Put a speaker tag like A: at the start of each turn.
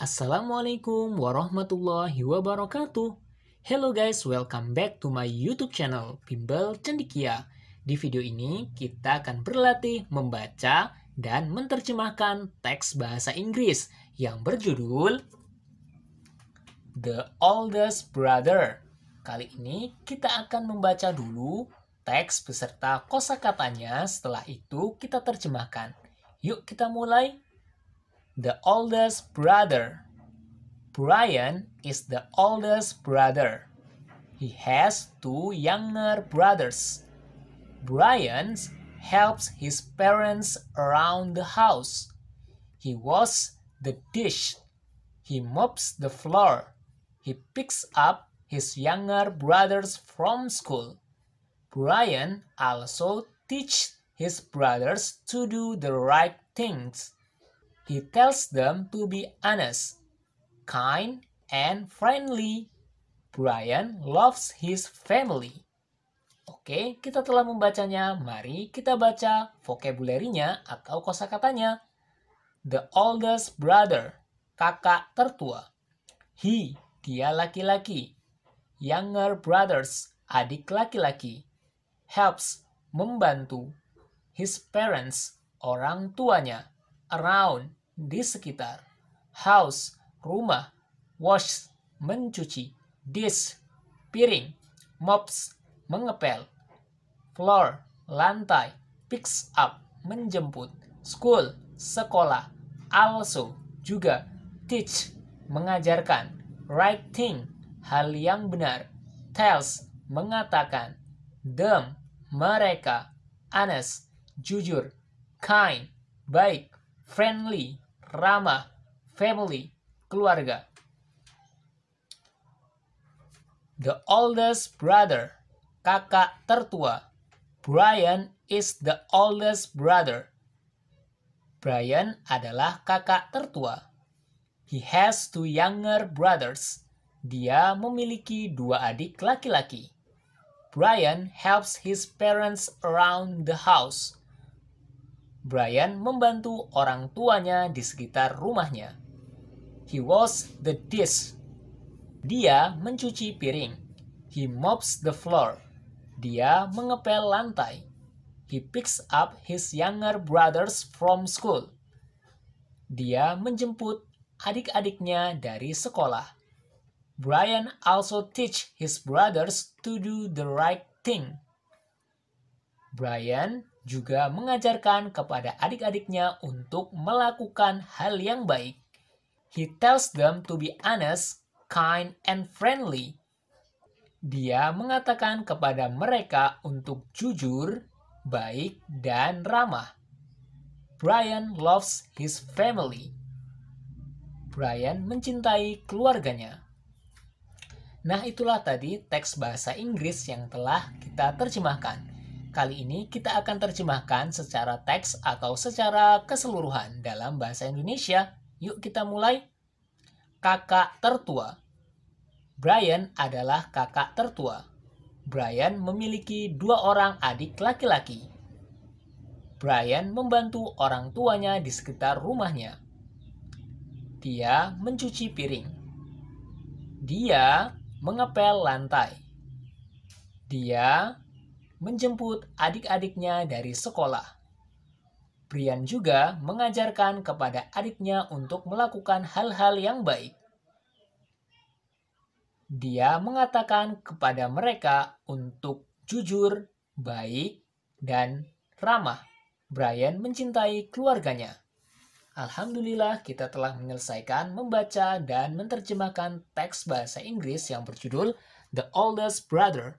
A: Assalamualaikum warahmatullahi wabarakatuh. Hello guys, welcome back to my YouTube channel Bimbel Cendikia. Di video ini kita akan berlatih membaca dan menerjemahkan teks bahasa Inggris yang berjudul The Oldest Brother. Kali ini kita akan membaca dulu teks beserta kosakatanya, setelah itu kita terjemahkan. Yuk kita mulai. the oldest brother. Brian is the oldest brother. He has two younger brothers. Brian helps his parents around the house. He washes the dish. He mops the floor. He picks up his younger brothers from school. Brian also teaches his brothers to do the right things. He tells them to be honest, kind, and friendly. Brian loves his family. Oke, kita telah membacanya. Mari kita baca vocabulary-nya atau kosakatanya. The oldest brother, kakak tertua. He, dia laki-laki. Younger brothers, adik laki-laki. Helps, membantu. His parents, orang tuanya. Around, di sekitar. House, rumah. Wash, mencuci. Dish, piring. Mops, mengepel. Floor, lantai. Picks up, menjemput. School, sekolah. Also, juga. Teach, mengajarkan. Right thing, hal yang benar. Tells, mengatakan. Them, mereka. Honest, jujur. Kind, baik. Friendly, Rama, family, keluarga. The oldest brother, kakak tertua. Brian is the oldest brother. Brian adalah kakak tertua. He has two younger brothers. Dia memiliki dua adik laki-laki. Brian helps his parents around the house. Brian membantu orang tuanya di sekitar rumahnya. He washes the dish. Dia mencuci piring. He mops the floor. Dia mengepel lantai. He picks up his younger brothers from school. Dia menjemput adik-adiknya dari sekolah. Brian also teach his brothers to do the right thing. Brian juga mengajarkan kepada adik-adiknya untuk melakukan hal yang baik. He tells them to be honest, kind, and friendly. Dia mengatakan kepada mereka untuk jujur, baik, dan ramah. Brian loves his family. Brian mencintai keluarganya. Nah, itulah tadi teks bahasa Inggris yang telah kita terjemahkan. Kali ini kita akan terjemahkan secara teks atau secara keseluruhan dalam bahasa Indonesia. Yuk kita mulai. Kakak tertua. Brian adalah kakak tertua. Brian memiliki dua orang adik laki-laki. Brian membantu orang tuanya di sekitar rumahnya. Dia mencuci piring. Dia mengepel lantai. Dia menjemput adik-adiknya dari sekolah. Brian juga mengajarkan kepada adiknya untuk melakukan hal-hal yang baik. Dia mengatakan kepada mereka untuk jujur, baik, dan ramah. Brian mencintai keluarganya. Alhamdulillah kita telah menyelesaikan membaca dan menerjemahkan teks bahasa Inggris yang berjudul The Oldest Brother